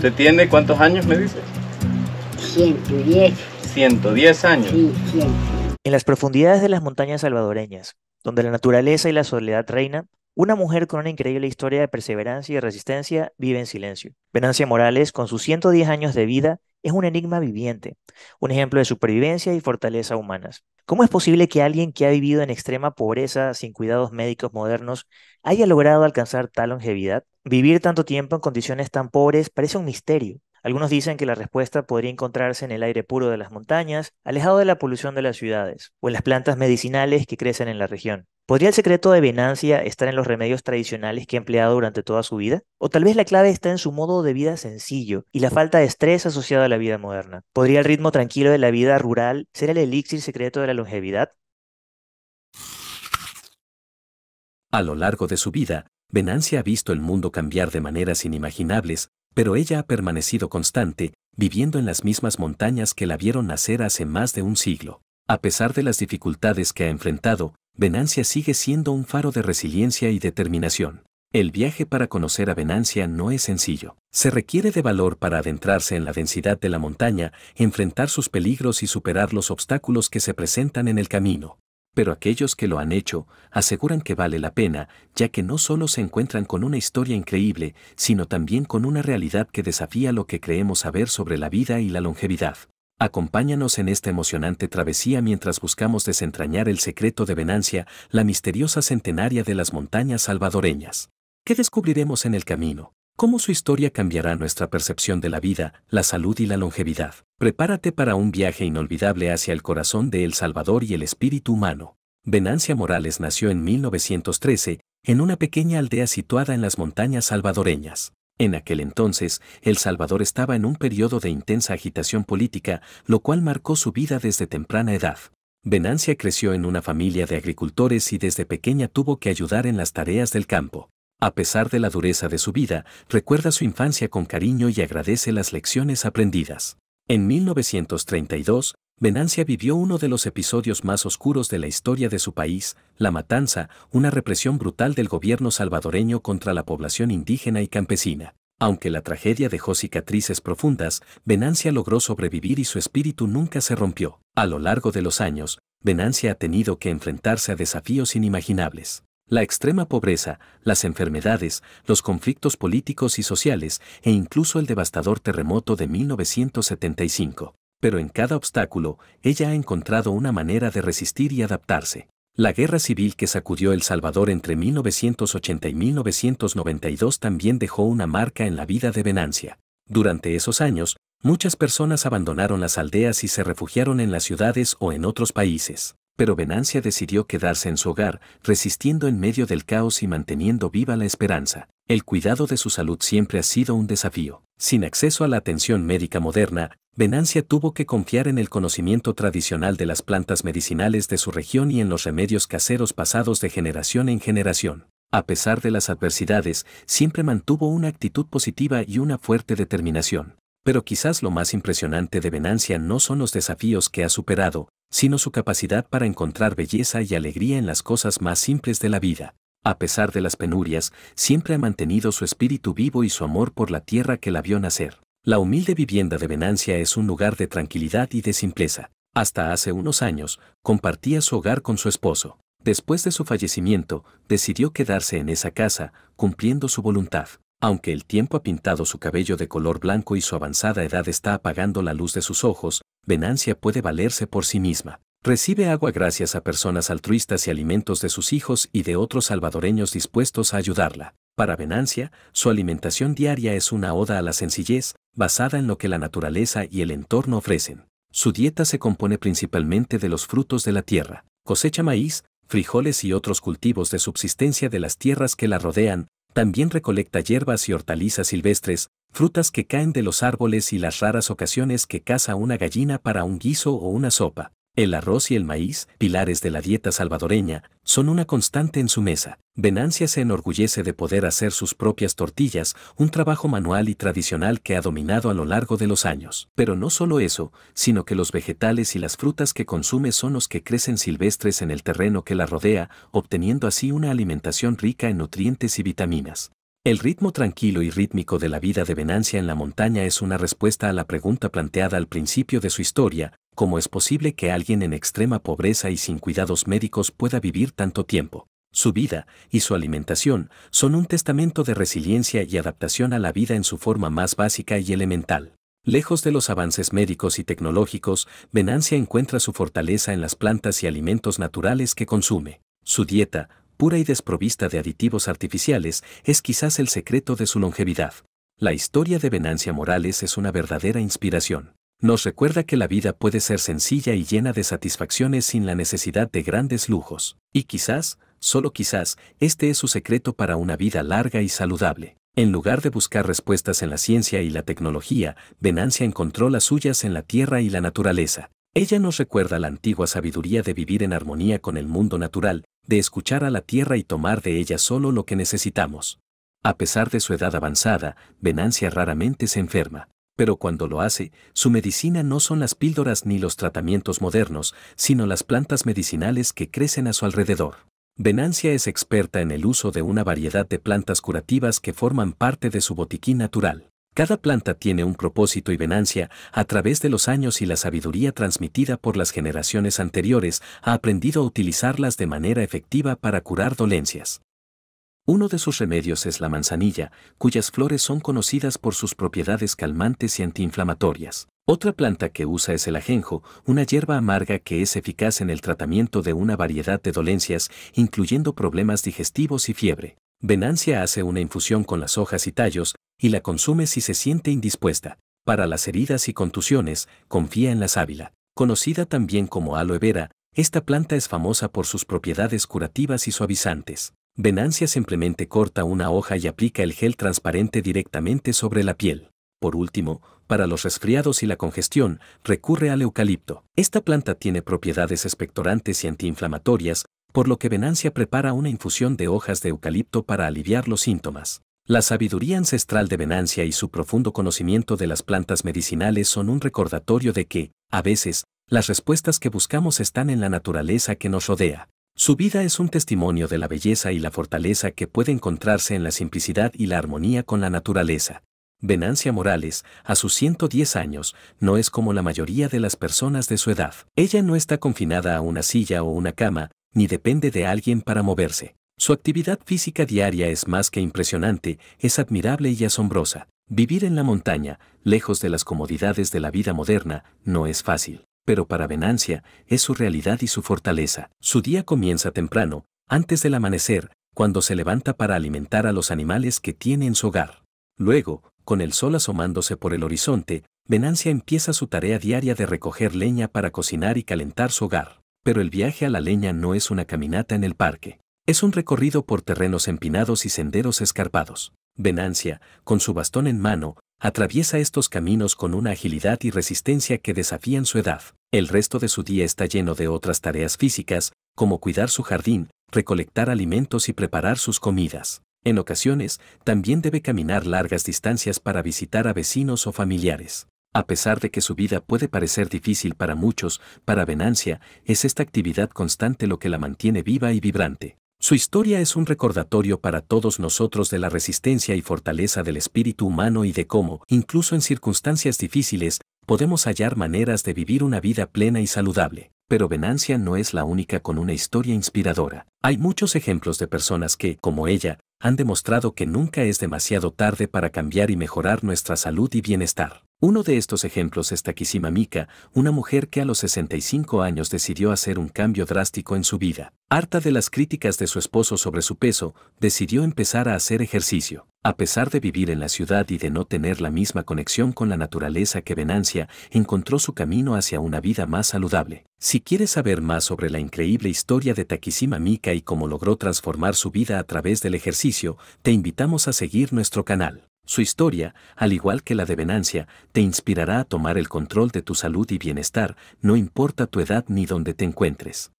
¿Usted tiene cuántos años, me dice? 110. 110 años. Sí, En las profundidades de las montañas salvadoreñas, donde la naturaleza y la soledad reinan, una mujer con una increíble historia de perseverancia y resistencia vive en silencio. Venancia Morales, con sus 110 años de vida, es un enigma viviente, un ejemplo de supervivencia y fortaleza humanas. ¿Cómo es posible que alguien que ha vivido en extrema pobreza, sin cuidados médicos modernos, haya logrado alcanzar tal longevidad? Vivir tanto tiempo en condiciones tan pobres parece un misterio, algunos dicen que la respuesta podría encontrarse en el aire puro de las montañas, alejado de la polución de las ciudades, o en las plantas medicinales que crecen en la región. ¿Podría el secreto de Venancia estar en los remedios tradicionales que ha empleado durante toda su vida? ¿O tal vez la clave está en su modo de vida sencillo y la falta de estrés asociado a la vida moderna? ¿Podría el ritmo tranquilo de la vida rural ser el elixir secreto de la longevidad? A lo largo de su vida, Venancia ha visto el mundo cambiar de maneras inimaginables, pero ella ha permanecido constante, viviendo en las mismas montañas que la vieron nacer hace más de un siglo. A pesar de las dificultades que ha enfrentado, Venancia sigue siendo un faro de resiliencia y determinación. El viaje para conocer a Venancia no es sencillo. Se requiere de valor para adentrarse en la densidad de la montaña, enfrentar sus peligros y superar los obstáculos que se presentan en el camino. Pero aquellos que lo han hecho aseguran que vale la pena, ya que no solo se encuentran con una historia increíble, sino también con una realidad que desafía lo que creemos saber sobre la vida y la longevidad. Acompáñanos en esta emocionante travesía mientras buscamos desentrañar el secreto de Venancia, la misteriosa centenaria de las montañas salvadoreñas. ¿Qué descubriremos en el camino? cómo su historia cambiará nuestra percepción de la vida, la salud y la longevidad. Prepárate para un viaje inolvidable hacia el corazón de El Salvador y el espíritu humano. Venancia Morales nació en 1913 en una pequeña aldea situada en las montañas salvadoreñas. En aquel entonces, El Salvador estaba en un periodo de intensa agitación política, lo cual marcó su vida desde temprana edad. Venancia creció en una familia de agricultores y desde pequeña tuvo que ayudar en las tareas del campo. A pesar de la dureza de su vida, recuerda su infancia con cariño y agradece las lecciones aprendidas. En 1932, Venancia vivió uno de los episodios más oscuros de la historia de su país, la matanza, una represión brutal del gobierno salvadoreño contra la población indígena y campesina. Aunque la tragedia dejó cicatrices profundas, Venancia logró sobrevivir y su espíritu nunca se rompió. A lo largo de los años, Venancia ha tenido que enfrentarse a desafíos inimaginables. La extrema pobreza, las enfermedades, los conflictos políticos y sociales e incluso el devastador terremoto de 1975. Pero en cada obstáculo, ella ha encontrado una manera de resistir y adaptarse. La guerra civil que sacudió El Salvador entre 1980 y 1992 también dejó una marca en la vida de Venancia. Durante esos años, muchas personas abandonaron las aldeas y se refugiaron en las ciudades o en otros países pero Venancia decidió quedarse en su hogar, resistiendo en medio del caos y manteniendo viva la esperanza. El cuidado de su salud siempre ha sido un desafío. Sin acceso a la atención médica moderna, Venancia tuvo que confiar en el conocimiento tradicional de las plantas medicinales de su región y en los remedios caseros pasados de generación en generación. A pesar de las adversidades, siempre mantuvo una actitud positiva y una fuerte determinación. Pero quizás lo más impresionante de Venancia no son los desafíos que ha superado, sino su capacidad para encontrar belleza y alegría en las cosas más simples de la vida. A pesar de las penurias, siempre ha mantenido su espíritu vivo y su amor por la tierra que la vio nacer. La humilde vivienda de Venancia es un lugar de tranquilidad y de simpleza. Hasta hace unos años, compartía su hogar con su esposo. Después de su fallecimiento, decidió quedarse en esa casa, cumpliendo su voluntad. Aunque el tiempo ha pintado su cabello de color blanco y su avanzada edad está apagando la luz de sus ojos, Venancia puede valerse por sí misma. Recibe agua gracias a personas altruistas y alimentos de sus hijos y de otros salvadoreños dispuestos a ayudarla. Para Venancia, su alimentación diaria es una oda a la sencillez, basada en lo que la naturaleza y el entorno ofrecen. Su dieta se compone principalmente de los frutos de la tierra. Cosecha maíz, frijoles y otros cultivos de subsistencia de las tierras que la rodean, también recolecta hierbas y hortalizas silvestres, frutas que caen de los árboles y las raras ocasiones que caza una gallina para un guiso o una sopa. El arroz y el maíz, pilares de la dieta salvadoreña, son una constante en su mesa. Venancia se enorgullece de poder hacer sus propias tortillas, un trabajo manual y tradicional que ha dominado a lo largo de los años. Pero no solo eso, sino que los vegetales y las frutas que consume son los que crecen silvestres en el terreno que la rodea, obteniendo así una alimentación rica en nutrientes y vitaminas. El ritmo tranquilo y rítmico de la vida de Venancia en la montaña es una respuesta a la pregunta planteada al principio de su historia, ¿Cómo es posible que alguien en extrema pobreza y sin cuidados médicos pueda vivir tanto tiempo? Su vida y su alimentación son un testamento de resiliencia y adaptación a la vida en su forma más básica y elemental. Lejos de los avances médicos y tecnológicos, Venancia encuentra su fortaleza en las plantas y alimentos naturales que consume. Su dieta, pura y desprovista de aditivos artificiales, es quizás el secreto de su longevidad. La historia de Venancia Morales es una verdadera inspiración nos recuerda que la vida puede ser sencilla y llena de satisfacciones sin la necesidad de grandes lujos. Y quizás, solo quizás, este es su secreto para una vida larga y saludable. En lugar de buscar respuestas en la ciencia y la tecnología, Venancia encontró las suyas en la tierra y la naturaleza. Ella nos recuerda la antigua sabiduría de vivir en armonía con el mundo natural, de escuchar a la tierra y tomar de ella solo lo que necesitamos. A pesar de su edad avanzada, Venancia raramente se enferma pero cuando lo hace, su medicina no son las píldoras ni los tratamientos modernos, sino las plantas medicinales que crecen a su alrededor. Venancia es experta en el uso de una variedad de plantas curativas que forman parte de su botiquín natural. Cada planta tiene un propósito y Venancia, a través de los años y la sabiduría transmitida por las generaciones anteriores, ha aprendido a utilizarlas de manera efectiva para curar dolencias. Uno de sus remedios es la manzanilla, cuyas flores son conocidas por sus propiedades calmantes y antiinflamatorias. Otra planta que usa es el ajenjo, una hierba amarga que es eficaz en el tratamiento de una variedad de dolencias, incluyendo problemas digestivos y fiebre. Venancia hace una infusión con las hojas y tallos y la consume si se siente indispuesta. Para las heridas y contusiones, confía en la sábila. Conocida también como aloe vera, esta planta es famosa por sus propiedades curativas y suavizantes. Venancia simplemente corta una hoja y aplica el gel transparente directamente sobre la piel. Por último, para los resfriados y la congestión, recurre al eucalipto. Esta planta tiene propiedades expectorantes y antiinflamatorias, por lo que Venancia prepara una infusión de hojas de eucalipto para aliviar los síntomas. La sabiduría ancestral de Venancia y su profundo conocimiento de las plantas medicinales son un recordatorio de que, a veces, las respuestas que buscamos están en la naturaleza que nos rodea. Su vida es un testimonio de la belleza y la fortaleza que puede encontrarse en la simplicidad y la armonía con la naturaleza. Venancia Morales, a sus 110 años, no es como la mayoría de las personas de su edad. Ella no está confinada a una silla o una cama, ni depende de alguien para moverse. Su actividad física diaria es más que impresionante, es admirable y asombrosa. Vivir en la montaña, lejos de las comodidades de la vida moderna, no es fácil pero para Venancia es su realidad y su fortaleza. Su día comienza temprano, antes del amanecer, cuando se levanta para alimentar a los animales que tiene en su hogar. Luego, con el sol asomándose por el horizonte, Venancia empieza su tarea diaria de recoger leña para cocinar y calentar su hogar. Pero el viaje a la leña no es una caminata en el parque. Es un recorrido por terrenos empinados y senderos escarpados. Venancia, con su bastón en mano, atraviesa estos caminos con una agilidad y resistencia que desafían su edad. El resto de su día está lleno de otras tareas físicas, como cuidar su jardín, recolectar alimentos y preparar sus comidas. En ocasiones, también debe caminar largas distancias para visitar a vecinos o familiares. A pesar de que su vida puede parecer difícil para muchos, para Venancia es esta actividad constante lo que la mantiene viva y vibrante. Su historia es un recordatorio para todos nosotros de la resistencia y fortaleza del espíritu humano y de cómo, incluso en circunstancias difíciles, podemos hallar maneras de vivir una vida plena y saludable. Pero Venancia no es la única con una historia inspiradora. Hay muchos ejemplos de personas que, como ella, han demostrado que nunca es demasiado tarde para cambiar y mejorar nuestra salud y bienestar. Uno de estos ejemplos es Takishima Mika, una mujer que a los 65 años decidió hacer un cambio drástico en su vida. Harta de las críticas de su esposo sobre su peso, decidió empezar a hacer ejercicio. A pesar de vivir en la ciudad y de no tener la misma conexión con la naturaleza que Venancia, encontró su camino hacia una vida más saludable. Si quieres saber más sobre la increíble historia de Takishima Mika y cómo logró transformar su vida a través del ejercicio, te invitamos a seguir nuestro canal. Su historia, al igual que la de Venancia, te inspirará a tomar el control de tu salud y bienestar, no importa tu edad ni dónde te encuentres.